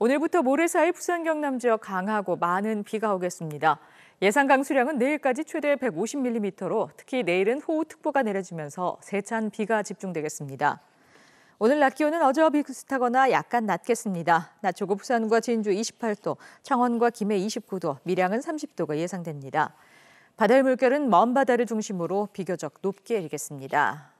오늘부터 모레사이 부산 경남 지역 강하고 많은 비가 오겠습니다. 예상 강수량은 내일까지 최대 150mm로 특히 내일은 호우특보가 내려지면서 세찬 비가 집중되겠습니다. 오늘 낮 기온은 어제와 비슷하거나 약간 낮겠습니다. 낮 조고 부산과 진주 28도, 창원과 김해 29도, 밀양은 30도가 예상됩니다. 바다의 물결은 먼 바다를 중심으로 비교적 높게 일겠습니다.